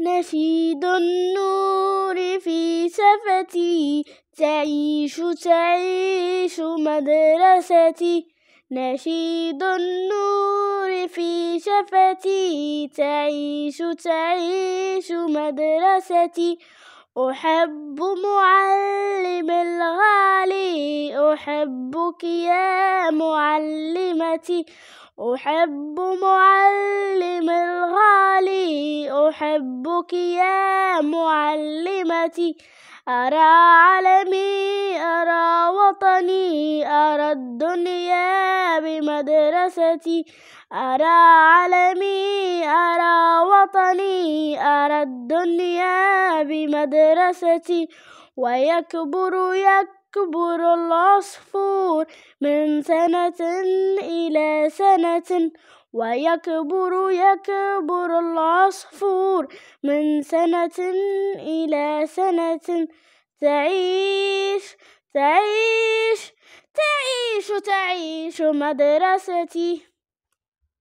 نشيد النور في سفتي تعيش تعيش مدرستي نشيد النور في شفتي تعيش تعيش مدرستي أحب معلم الغالي أحبك يا معلمتي أحب معلم الغالي أحبك يا معلمتي أرى عالمي أرى وطني أرى الدنيا بمدرستي أرى عالمي أرى وطني أرى الدنيا بمدرستي ويكبر يكبر يكبر العصفور من سنة إلى سنة ويكبر يكبر العصفور من سنة إلى سنة تعيش تعيش تعيش تعيش مدرستي